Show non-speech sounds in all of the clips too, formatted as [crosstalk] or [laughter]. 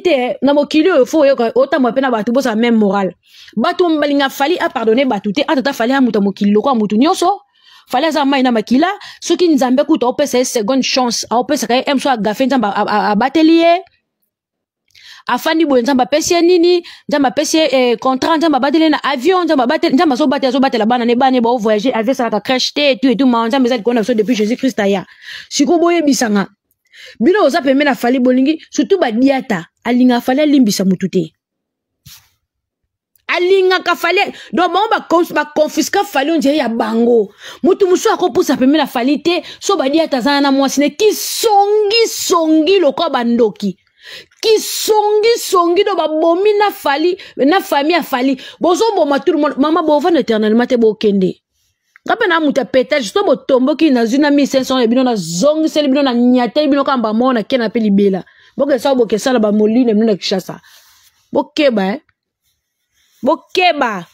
fali te na mokili oyo fo oyoka otambola sa na bato bozala meme morale bato balinga fali apardonne batu, te ata fali ya muta ya mokili lokola fali za mai na makila soki nzambe kutu opese second seconde chance a ye m so a nzambe abateli ye afandi boye bo nzamba ye nini nzambe apesi ye eh, na avion nzambe abateli nzambe so azobatela bana ne ba bo baovoyage avion esalaka crèche te etu tout ma nzambe eza likolo na depuis jésus christ aya sikoyo bisanga bino oza pembeni afali bolingi surtout badiata alinga afali alimbisa motu te alingaka fali donc bango baconfiska fali ondire ya bango motu mosusu akopusa pembeni afali te so badiata azana na mwasi ne kisongisongi lokola bandoki kisongisongi do babomi na fali na fami ya fali bozoboma tout le monde mama bovanda éternellement te bokende nga mpe namuta petetre so botomboki nazwi na 1500 ya bino nazongiseli bino na nyateli bino kaka mbamo na kena mpe libela bokesa bokesala bamolino bino na kinshasa bokeba eh? bokeba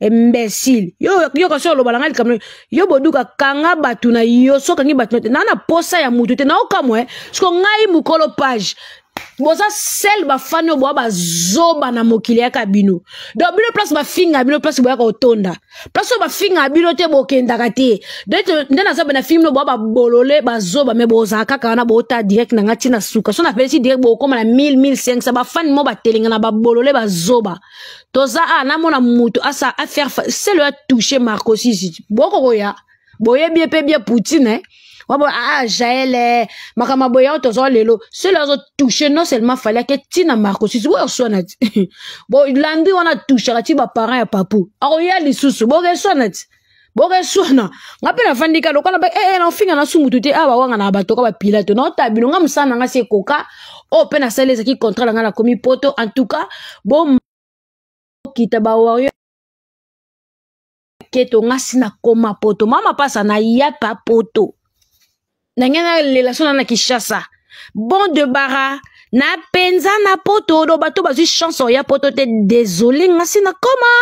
imbécile yo yoka so olobala ngai likambo yo boduka kanga bato na yo sokangi bato na te naa na posa ya motu te naokamwa eh? siko ngai mokolo page boza sele bafani oyo boya bazoba na mokili yaka bino don bino place bafinga bino place boyaka otonda place oyo bafinga bino te bokendaka te nde naza bena filme no boya babolole bazoba me bozala kaka wana boota direct na nga ntina suka so napelisi direct bokokoma na 1500 bafani ah, mo batelenga na babolole bazoba toza a namona moto asa afaire sele oyo atouche marcosisi bokokoya boyebi ye mpe bie poutine eh? wa bo aa ah, jaele eh, makambo ya boye oyo tozwa lelo sele azotouche non seulement fali ake ntina marcosus oyo swana [laughs] ti bo landi wana atouchaka ti baparent ah, oh, ya papu akoya lisusu bokeswana ti bokeswana nga mpe nafandi ka lokola ba ee naofinga na su mutu te awa bawanga na bato ka bapila to naotabilo nga mosala na nga si ekoka oyo mpe nasali ezaki contrat na nga nakomi poto en tout cas bokita bawario ke to nga si nakoma poto mama mpasa naya pa poto nangena relation nana kishasa bon de bara na mpenza na poto do bato bazwi chance oya poto te désolé nga si nakoma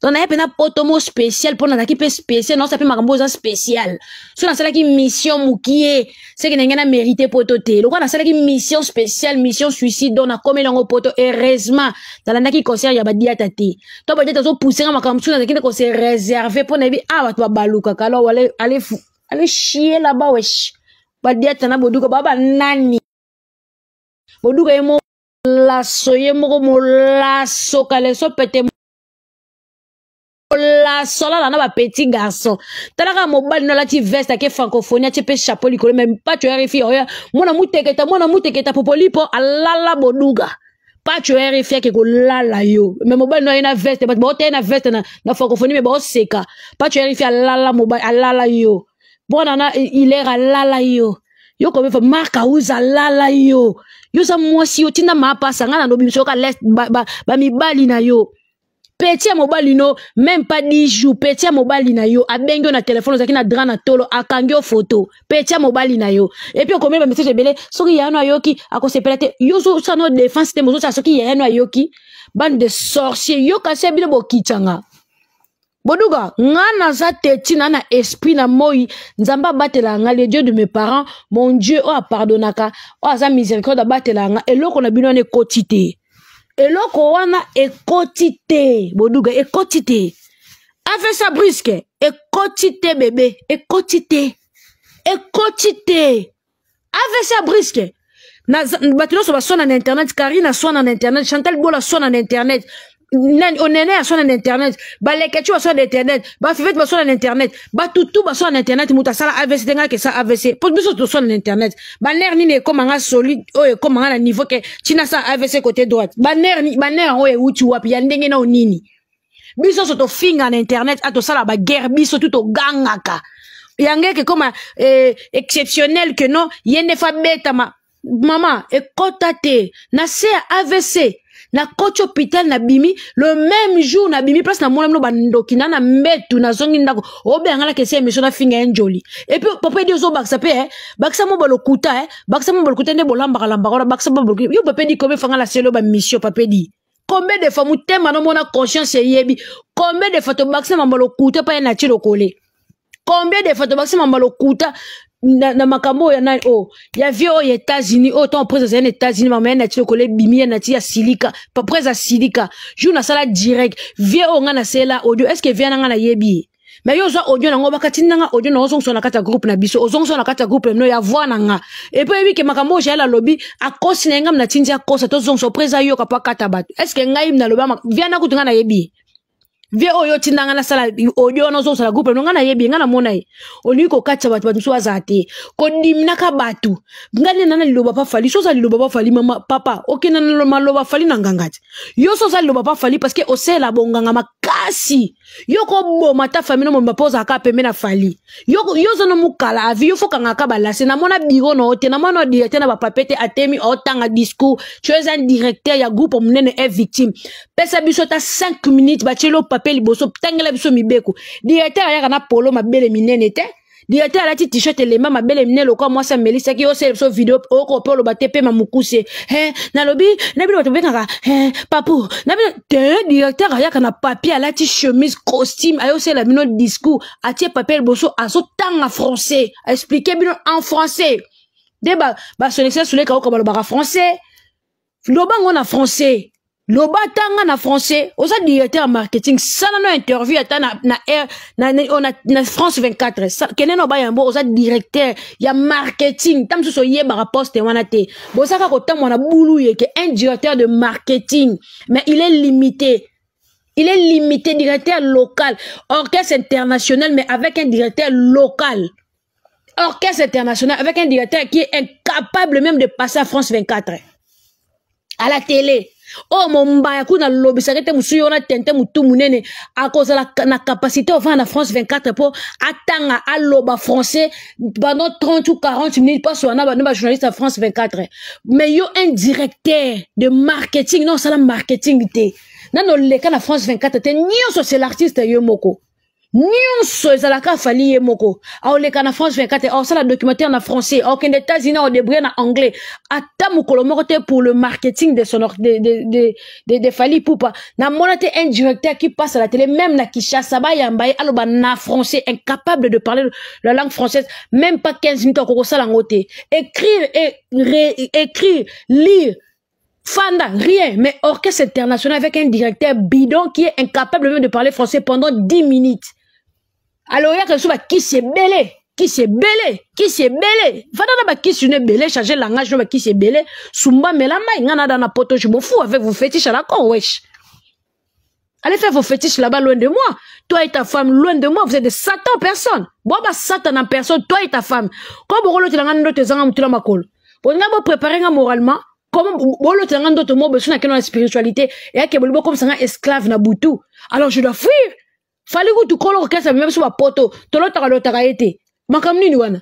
to naye mpe na poto mo spécial mpo nazalaki mpe spécial naosa mpe makambo oza spécial so nasalaki mission mokie seke ndenge na mérite poto te lokwa nasalaki mission spéciale mission suicide donc nakomeli yango poto heureusement nalandaki concert ya badiata te to badiata azopusenga makambo mosusu nazalaki nde kose réserve mpo nayebi a bato babalukaka lo ale chie là-bas wesh badia tana boduka baba nani boduka ye moko molaso ye moko molaso kaleso pete molaso alala na bapeti garçon tala kaka mobali no alati veste ake francophonie atie mpe chapeau likolo me mpacho rfi oya mwana muteketa mwana muteketa popolipo alala boduka mpacho rfi ake kolala yo me mobali no aye na veste bato baotaye na veste na francophonie me baoseka mpacho rfi alala mobali alala yo mponana ilera alala yo yoko befa marka uzalala yo yo za mwasi yo tinda maapasa nga na ndo biso yoka les bamibali ba, ba na yo peti ya mobali no même pas 10 jours peti ya mobali na yo abengi yo na telefone ozalaki na dra na tolo akangi yo foto peti ya mobali na yo epui okomeli bamessage ebele soki yano ayoki akosepela te yo ozosala no défense te mozosaa soki yano ayoki bande de sorcier yo kasi ya bino bokitanga Boduga, nga naza te nana esprit na moi bate la nga le dieu de mes parents mon dieu oh pardonaka, oh za miséricorde la nga eloko na bino wana eloko wana ekoti boduga, ekotite. ekoti sa afesa briske bébé bébé, ekotite, ekoti sa brusque naza afesa briske ba nyonso baswana na internet karina son na internet chantal bola aswana na internet onene aswa na internet baleketi baswa na internet bafivete baswa na internet batutu baswa na internet moto asala avc te ngai akesa avc mpo biso toswa na internet banere nini ekomanga solide oyo ekomanga na niveau ke ntina sa avc côté droite banere yango oyo euti wapi ya ndenge nao nini biso nyonso tofinga na internet atosala bagere biso tu togangaka yango eke koma eh, exceptionnel ke no ye nde fa betama mama ekɔta te na se ya avc nakoti hôpital nabimi le même jour nabimi place namona bino bandoki na na mbetu nazongi ndako obeyangalaka esi émission nafinga ye njoli epui papa edi ozobakisa mpe eh? bakisa mo balokuta eh? bakisa mo balokuta nde bolambaka lambaka wana bakisa mo balokuta yo papa edi komi efanga na selo bamission papa edi combien de fois motema nomona conscience eyebi combien de fois tobakisa mambo lokuta mpa ye na ti lokole combien de fois tobakisa mambo lokuta na, na makambo oyo nani oyo oh, ya vie oyo états-unis oyo oh, ntango prese azali na états-unis mama ye na ti lokolo ebimi ye na ti asilika prese asilika jour nasala direct vie oyo ngai nasalela audio est ce que vie na ngai nayebi ye me yo ozwa audio nango bakatindanga audio nango ozongisa na kati ya groupe na biso ozongisa na kati ya groupe mino ya voi na nga epo oyebi ke makambo oyo jael alobi akosi na ye ngai mi natindi akosa tozongisa oprese ayoka mpo akata bato est ce que ngai nalobi via na kutu ngai nayebi vye oyo ti nda nga na sala odio wana ozosala groupe no nga nayebi ye nga namona ye olingi kokatisa bato bato mosusu azala te kodiminaka bato nga nde na na liloba mpa fali so oza liloba mpa fali mama papa okende na maloba fali na nganga ti yo so oza liloba mpa fali parceke osalela bonganga makasi yo koboma ta fami na mobimba mpo ozalaka pembe na fali yo oza na mokala avi yo fokangaka balase namona biro na yo te namona odirecteur na bapapie te atemi aotanga discours tyo eza directeur ya groupe monene e victime pesa biso ta 5 minutes batie lo papi mpe liboso tangela biso mibeko directeur ayaka na polo mabele minene te directeur alati t-shirt elemba mabele minene lokwa mwasi ameli soki osala biso video oko mpe oloba te pema mokuse nalobi nabino bato babengaka papu nabino te directeur ayaka na papier alati chemise costume ayosala bino discours atie papier liboso azotanga français aexplike bino en français nde basonexia soleka oka balobaka français lobango na français loba atanga na français oza directeur ya marketing sala no interview ata na, na, air, na, oh, na, na france 24 kende na obaya yango oza directeur ya marketing ta mosusu oyebaka poste wana te bosaka kotamwa na bulu yeke un directeur de marketing mais il est limité il est limité directeur local orchestre international mais avec un directeur local orchestre international avec un directeur qui est incapable même de passer à france 24 à la télé oyo oh, mombaya kuna alobisaka ete mosusu yo na tente motu monene akozala na kapasité ovanda na france 24 mpo atanga aloba français pendant 30 ou 40 minutes mpasi wana bano bajournaliste ya france 24 mais yo un directeur de marketing na osala marketing te nani oleka na france 24 te nyonso c'est l'artiste yo moko nyonso ezalaka afali ye moko aoleka na france 24 la documentaire en français aokende états-unis aodebrie en anglais ata moko te pour le marketing de, son de, de, de, de, de fali Poupa. un directeur qui passe à la télé même na kinshasa bayamba ye aloba na français incapable de parler la langue française même pas 15 minutes akokosala yango écrire et, écrire lire Fanda, rien, mais orchestre international avec un directeur bidon qui est incapable même de parler français pendant 10 minutes qui se qui qui ebele kisi qui kisi qui fanda na qui c'est belé, change langage no se belé, sumba mais la il na dans na poto je fous. avec vos fétiches à la con wesh Allez faire vos fétiches là-bas loin de moi. Toi et ta femme loin de moi. Vous êtes des Satan personne. Bon, bah, Satan en personne, toi et ta femme. Quand vous voulez, que vous dit, un autre, vous tu l'as moralement, comment vous l'avez dit, tu l'as dit, tu vous dit, tu l'as vous tu l'as dit, vous na faliku tukolo kokesa bima biso bapoto tolotaka lotaka ye te makambo nini wana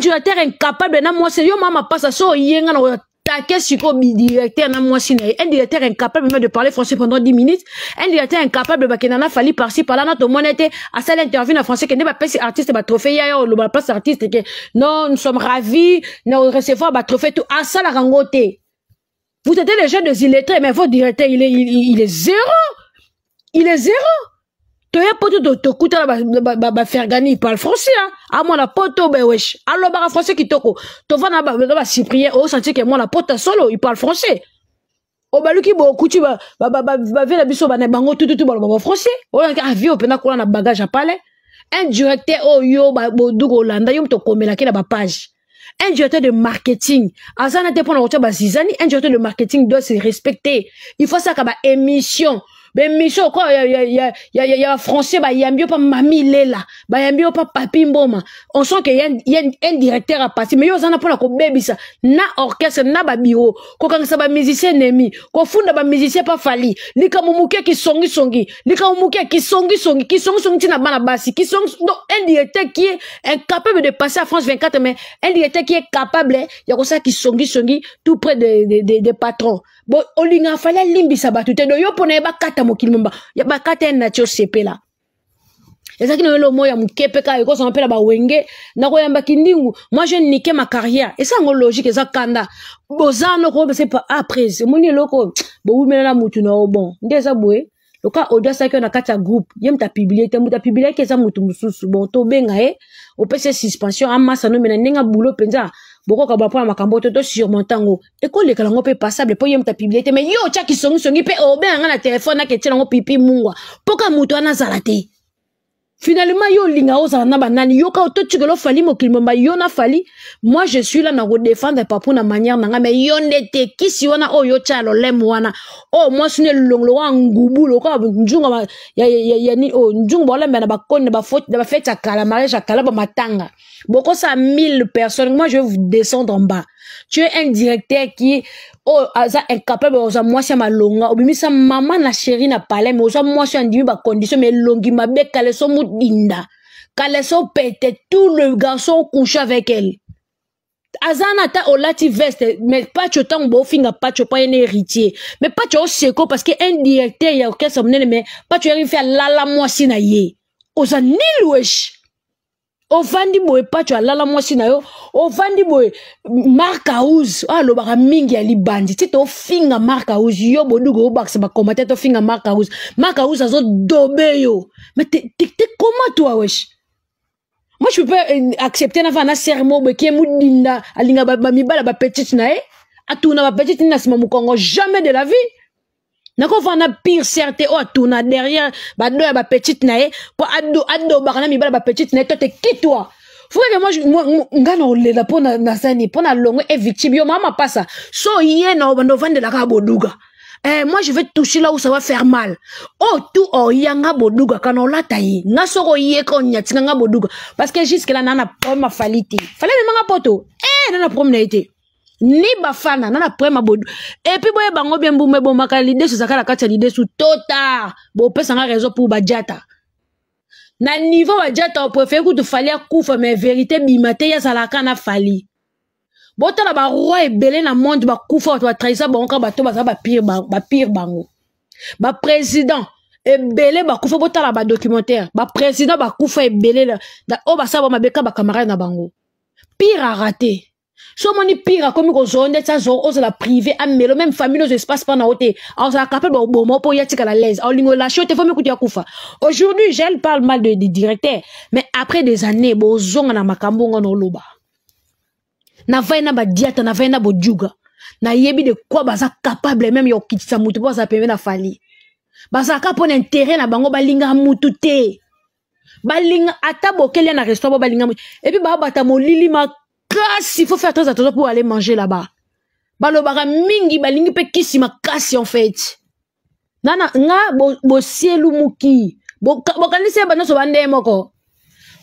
directeur incapable na c'est yo mwa mapasa so oyenga na otake siko directeur na moi na Un directeur incapable même de parler français pendant 10 minutes Un directeur incapable bakenda na fali par parla na était à asali interview na français n'est pas passé artiste bah, trophée, ya yo oloba place artiste que, non nous sommes ravis na recevoir bah, trophée tout ah, ça la te vous êtes les gens des illettrés mais votre directeur il est, il, il est zéro il est zéro toye poto de bafergani ba, gagner il parle français hein? a ah, moi la pote oh, be wesh bah français qui kitoko tovanda na oh senti que moi la pote solo il parle français bo ba ba bavie na biso bah, na bango tout tututu baloba bafrançais oh, ah, vie au mpena kola na bagage à parler un directeur oh, yo oyo bah, boduka landa yo komela okomelaki na page un directeur de marketing aza ah, na te bazizani un directeur de marketing doit se respecter il faut ça asaka bah, émission ben bemisho quoi ya, ya, ya, ya, y a français bah, a mieux pas mami lela bah, a mieux pas papi mboma on sent y a un directeur passer mais yo à quoi baby ça na orchestre na babiro kokangisa bamusicien funda ba musicien pas fali songi songi, likambo qui songi songi qui songi, songi, tina bana basi songi, donc un directeur qui est incapable de passer à france 24 mais un directeur qui est capable hein. y a ça qui songi songi tout près de, de, de patron olinga afali alimbisa bato te do yo mpona ye bakata mokili mobimba bakata ye na ti osepela ezalaki na yo lomo ya moke mpe kaka ekosanga mpena bawenge nakoyambaki ndingu moi je nike ma carrière eza yango logique eza kanda boza noko opesa apres emoni eloko bowumela na motu na yo bon nde eza boye loka audio asalaki yo na kati ya groupe ye moto apiblie te moto apiblie yaki eza motu mosusu bon tobenga ye opesa suspension amasa nomena ndenge abulo mpenza bokoka bapona makambo to tosurmonte yango ekoleka yango mpe passable mpo ye mutu apiblie te mai yo otya kisongisongi mpe obe oh, yanga na telefone aketiela yango pipi mungwa mpoka moto wana azala te finalement yo l'inga oza na banani yoka ototikela fali mo mobimba yo na fali moi je suis là na défendre papou na manière na ngai me yo nete te kisi wana o yotya lolemo wana oyo oh, moi sune bah, ya lokola ngubu lokola nzunga nzungu baolembela na kon na bafeti ya kala mariage kalaba matanga Boko sa mille personnes moi je vais vous descendre en bas tu es un directeur qui oh aza ah, incapable oza oh, mwasi ya malonga obimisa mama na sheri na palais me oh, oza mwasi andimi bacondition me elongi mabe kale so mudinda kale so pete tout le garçon couche avec elle aza na ata olati oh, veste me pacho ntango boofinga pacho mpo ye na héritier me pacho oseko parce que un directeur ya orchestre monene me pacho yeringi mfe alala mwasi na ye oza nilwesh ovandi boye pacho alala mwasi na yo ovandi boye mark house alobaka mingi ya libandi ti tofinga mark house yo boduka obakisa bakombate tofinga mark house mark house azodobe yo ma te koma toa weshe moi je peux pas euh, accepter nafa na sermo boye ke mudinda alinga bamibala bapetite na ye atuna bapetite na nsima mokongo jamais de la vie nakovanda pire certé oyo oh, atourna derrière bado ya bapetite na ye mpo adobaka na mibala bapetite na ye to te kitwa fukeke oh. nga na olela mpo nasani mpo na longo e victime yo mama pasa so ye na ovandelaka boduka Eh, moi je vais toucher là où ça va faire mal oh tout oyanga oh, boduka kana olata ye nga soko yeka onyatinga nga boduka parce que jusque là nana problème afali te fale memanga poto eh nana problème na ye te ni bafana na na problème abodu epuis boye bango bie mbuma ebomaka lidesu ezaka na kati ya lidesu tota bopesanga réseau mpo bajata na niveau bajata oprefere kutu fali akufa mais vérité bima te ye azalaka na fali botala baroi ebele na monde bakufa bato batrahisa bango kaka bato bazala bapire bango baprésident ebele bakufa botala badocumentaire baprésident bakufa ebele oyo oh, basala bamabe kaka bacamarade na bango pire arate so omoni pire akomi kozwa ndeti azwa ozala prive amelo meme famille ozwa espace mpana yo te aozala capable baboma mpo oya tikala laise aolingi olashe yo te fo mikutu ya kufa aujourd'hui jel parle mal de, de directeur mais après des années bozonga na makambo ngo na oloba navai na badiata navai na bojuga nayebi de kwa baza capable meme ya kokitisa motu mpo bazala pembe na fali bazalaka mpona intere na bango balingaka motu te balinga ata bokeli ya na restaurant mpo balinga motu epuis baabata molili mak grâce il faut faire très attention pour aller manger là-bas balobaka mingi balingi mpe kisi makasi en fait nga na nga bosielumuki bo bokanisi ya banyonso bandeye moko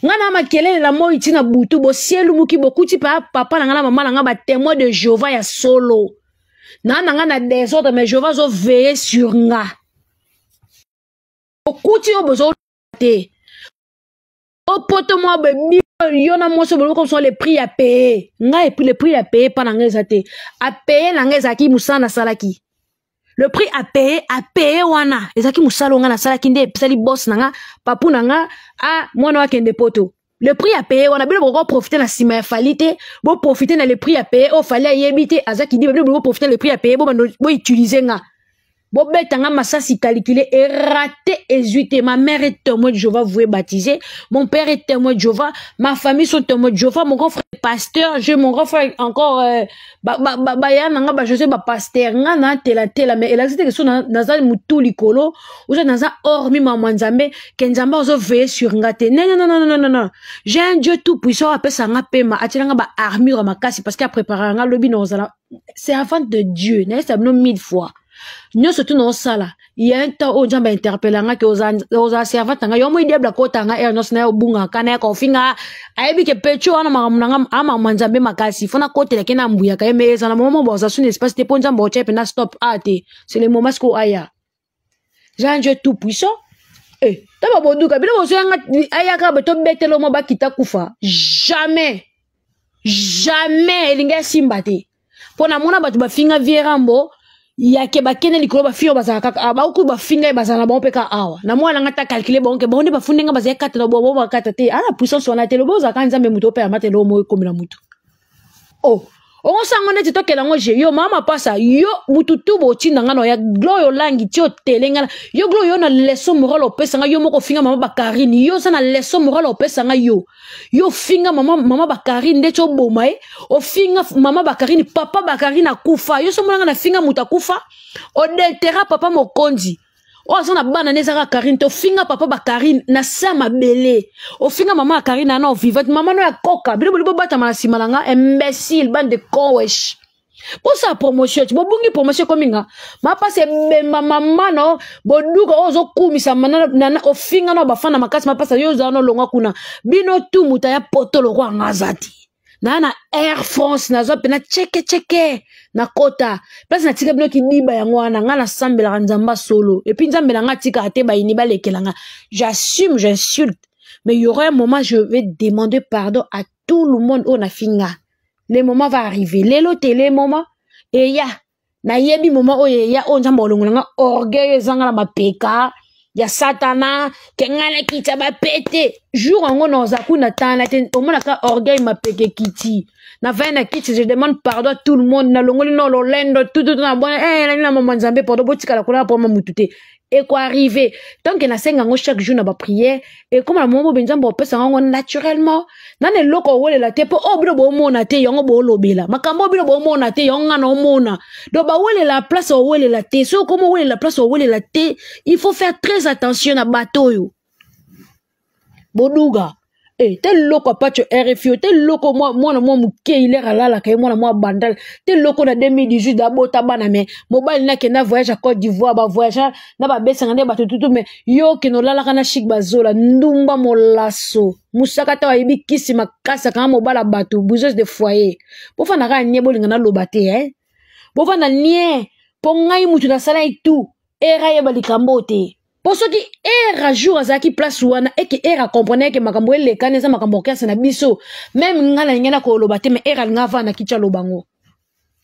nga na makelele na moi ntina butu bosielumuki bokuti pa papa na nga na mama na nga batémoin de jehova ya solo na na nga na desordre mais jehova azoveye sur nga bokuti oyo bozolba te opotoma a yo ce boulot bolobi kosonga le prix à payer. Nga et puis le prix à payer mpa na ngai à payer apeye na qui, moussa, n'a, salaki. le prix à payer, wana ezalaki mosala o ngai nasalaki nde episali sali boss nga papu na ah a mwana wakende poto le prix à on wana bino bokoprofite na de la fali te na le prix à apeye oyo fali ayebi te azaki dit bino bokoprofite profiter le prix apeye boutilize nga bo bobetanga masasi calculé et raté ma mère est témoin de Jéhovah vous est baptisé mon père est témoin de Jéhovah ma famille sont témoins de Jéhovah mon grand frère pasteur je mon grand frère encore euh, ba ba ba, ba ya nanga ba José ba pasteur nga na tela tela mais elle a dit que son naza mutu likolo ou ça naza hormis ma nzambe kenzamba nzambe ozo veiller sur nga te non non non non non non j'ai un Dieu tout puissant après ça nga pema atilanga ba armure ma casse parce qu'il a préparé nga lobi nozala avant de Dieu n'est-ce pas mille fois nyonso ti na osala ye nta oyo nzambe ainterpele anga ke ozala servante anga yo mo idi abla kota anga ere nyonso na ye obunga ka na ye kaofinga ayebi ke petu wana makambo nanga amakambo ya nzambe makasi fo nakotela ke na mbuyaka ye me ezala moma mo boza suni espace te mpo nzambe otya mpe na stop a te c'est le moment sikoyo aya jean dieu tout puissant e ta baboduka bino bozo yanga ayaka bato betela omo bakita kufa jamais jamais elingi asimba te mpo namona bato bafinga vie rambo yake bakende likolo bafiri oyo bazala kaka ah, bauki bafinga ye bazala na bango mpe ka awa na mwana nanga ta kalkule bango ke bango nde bafundi nga bazali kata na bobo bakata te ana puissance wana te lobi ozala kaka nzambe moto opeya matelo omo ekomela motu o oh. okosango neti tokela ngo je yo mama pasa yo butu tu botinda nga na ya glory olangi ti otele nga na yo glory yo na leson morale opesa nga yo moko ofinga mama bakarine yo oza na leson morale opesa nga yo yo ofinga mama, mama bakarine nde ti oboma ye ofinga mama bakarine papa bakarine akufa yo so mona nga na finga moto akufa odetera papa mokonzi oyo aza na bana ne ezaka karine te ofinga papa bakarine na se ya mabele ofinga mama ya karine ana ovivate mama no ya koka bino boli bobatama na nsima na nga imbécile bande de conwesh posala promotion ti bobungi promotion ekominga mapasi ebemba mama na o boduka oyo ozokumisama ofinga na o bafanda makasi mapasi yo ozala na olongwa kuna bino tu moto aya poto lokwa anga aza te naa na air france nazwa mpena tsheketsheke na kota place natika bino kiniba yango wana ngai nasambelaka nzambe solo epui nzambe na ngai atikaka te bayini balekelanga j'assume j'insulte mais y aura un moment je vais demander pardon à tout le monde oyo oh, nafinga le moment va arriver lelo te le moment eya nayebi moma oyo oh, eya oyo oh, nzambe olongola nga orgueil ezanga na mapeka ya satana ke ngai nakita bapete jour yango naza kuna tala te omonaka orgueil mapeke kiti navai na kiti je demande pardon tout le monde nalongoli na lolendo tututu na bwana elani eh, na mama nzambe pardon botikala kolaa mpoma motu te ekoarrive tanke nasenga yango chaque jour na bapriere ekomala moma bobe nzambe opesaka yango naturellement nani eloko owelela te mpo oyo oh, bino boomona te yango boolobela makambo oyo bino boomona te yango ngana omona donc bawelela place owelela te soki okoma owelela place owelela te il faut faire très attention na bato oyo boduga e te loko apacho rfi te loko mwana mwa moke ilere alalaka ye mwana mwa bandala te loko na 2018 dabota bana me mobali nakenda voyage a côte d'ivoire bavoyage na babesanga nde bato tutu me yo okende olalaka na shik bazola ndumba molaso musaka ta wayebi kisi makasi akanga mobala bato bousese de foyer bofanda kaka nie bolinga naloba te e bofanda nie mpo ngai mutu nasala ye tu era yeba likambo te mpo soki era jour azalaki place wana eke era comprene eke makambo elekani eza makambo okasi na biso meme nga na lingai nakoloba te me era linga avanaki ti alobango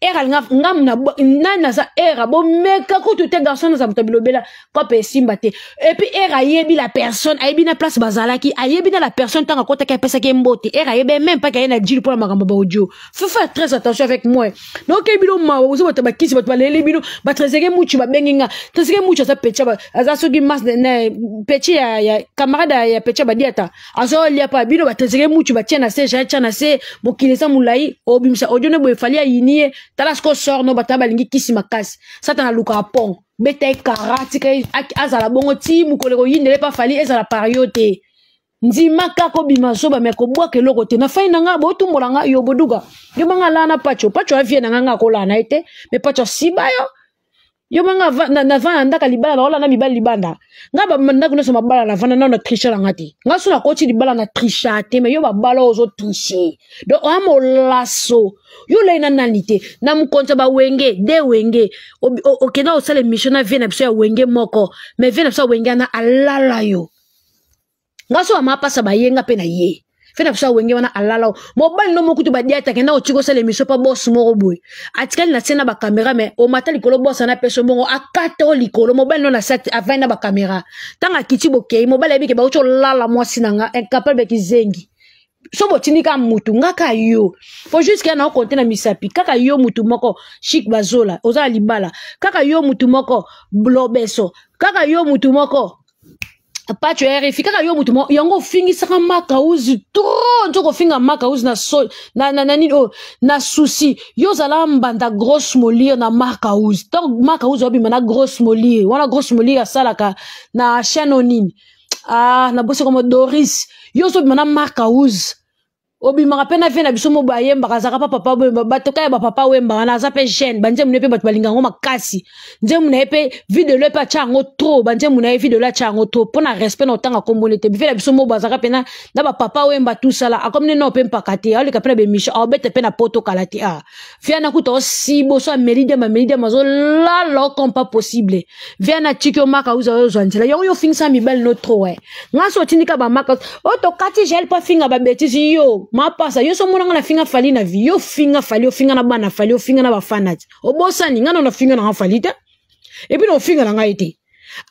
era ngamu na naza era bomeka kutu te garçon naza moto abilobela kope esimba te epuis era ayebi la personne ayebi na place bazalaki ayebi na la personne ntango akotaki apesaki mbote era ayebi meme mpaka aye na jili mpona makambo baaudio faut faire très attention avec moi naokeyi bino mawa oza bato bakisi bato baleli bino batrezeke mutu babengi nga trezeke mutu aza peti aza soki mas peti ya camarade ya peti badiata azolia pa bino batrezeke mutu batie na se jaetya na se mokili eza molai obimisa odio nde boye efali ya yini ye tala sikoyo sor no bato ya balingi kisi makasi satana alukaka pont beta ye kara tika ye azala bongo ti mokolo koyindele mpa fali ezala par yo te ndima kaka obima so bame kobwaka eloko te na fai na ngai botumbola ngai yo boduka yo banga laa na pacho pacho avie na ngai ngai akolaa na ye te me pacho asiba yo yo mba nga navanda na ndaka libala na wala na mibali libanda nga bandako nyonso mabala navanda nao na triche nanga te nga so nakoti libala na tricha te me yo babala oyo ozotriche don oya molaso yo lai na nani te na mokonzi ya bawenge de wenge okenda osala emission na vie na biso ya wenge moko me vie na biso ya wenge wana alala yo nga so bamapasa bayenga mpe na ye fena biso awenge wana alalawo mobali no mokutu badia ete akenda kotikosala emission mpa bosi moko boye atikali na se na bakamera me omata likolo bosi ana peso mbongo akata o likolo mobali no na se avandi na bakamera ntango akiti bokei eh, mobali ayebike eh, bauti olala mwasi na nga incapable beki zengi so botindi kaka mutu nga kaka yo mpo juske ya na okonte na misapi kaka yo mutu moko shik bazola ozala libala kaka yo mutu moko lobeso kaka yo mutu moko pacho ya rfi kaka yo motu yango ofingisaka makauzi tro nti okofinga makauzi na, so, na, na, na, nini oyo oh, na susi yo ozala mbanda grosse molie na makauzi donc makauzi obima na grosse molie wana grosse molie asalaka na chaine onini ah nabosi komo doris yo ozobima na makauzi obimaka mpe na vie na biso mo boye ayembaka azaka mpa papa bato ka ya bapapa awembaka na aza mpe jeune banzembo na ye mpe bato balinga yango makasi nzembo na ye mpe videlo mpe atya yango tro banzembo na ye videlo atya yango tro mpo na respect na otanga kombole te bife na biso mo bo azaka mpe na bapapa awemba tusala akomine na ope mpaka te aoleka mpe na bemisho aobete mpe na po tokala te a ah, via na kuta osibo so ameridiama meridiama azolala okompa possible via na tiki omaka uza ozwa nzela yango yo ofingisa mibale no tro e eh. ngaso otindika bamaka o tokati gel mpo afinga babetisi yo mapasa yo so mona nga na finga fali na vi yo finga fali ofinga na bana fali ofinga na bafana ti obosani nga na onafinga na nga fali te epui na ofinga na ngai te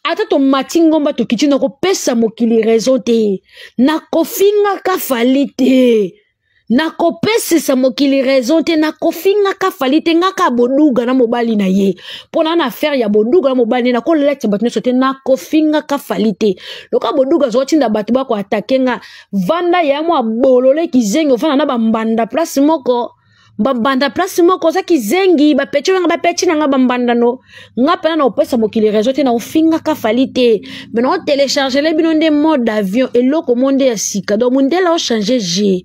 ata tomati ngomba tokiti na kopesa mokili raison te nakofingaka fali te nakopesisa mokili raison te nakofi nga ka fali te nga ka boduga na mobali na ye mpona na affaire ya boduga na mobali na ye nakolelakisa bato nyonso te nakofi nga ka fali te loka boduga azoka tinda bato bako atake nga vanda ya mwa bololeki zengi ofanda na bambanda place moko bambanda place moko oza kizengi bapeti oyo nga bapeti na nga bambandano nga mpena na opesa mokili réseau te na ofingaka fali te me na otelechargele bino nde mode avion eloko mo nde ya sika donc mondela ochange ge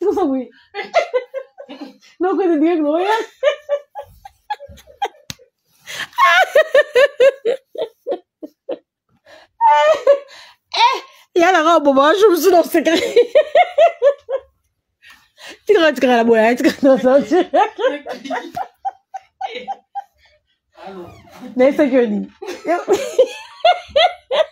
Tú no güey. No, que te diga Eh, Et la robe, robe moment, je me suis dans le secret. [laughs] Tu crois, tu la boîte, hein, tu crois un [laughs] Mais c'est que [laughs]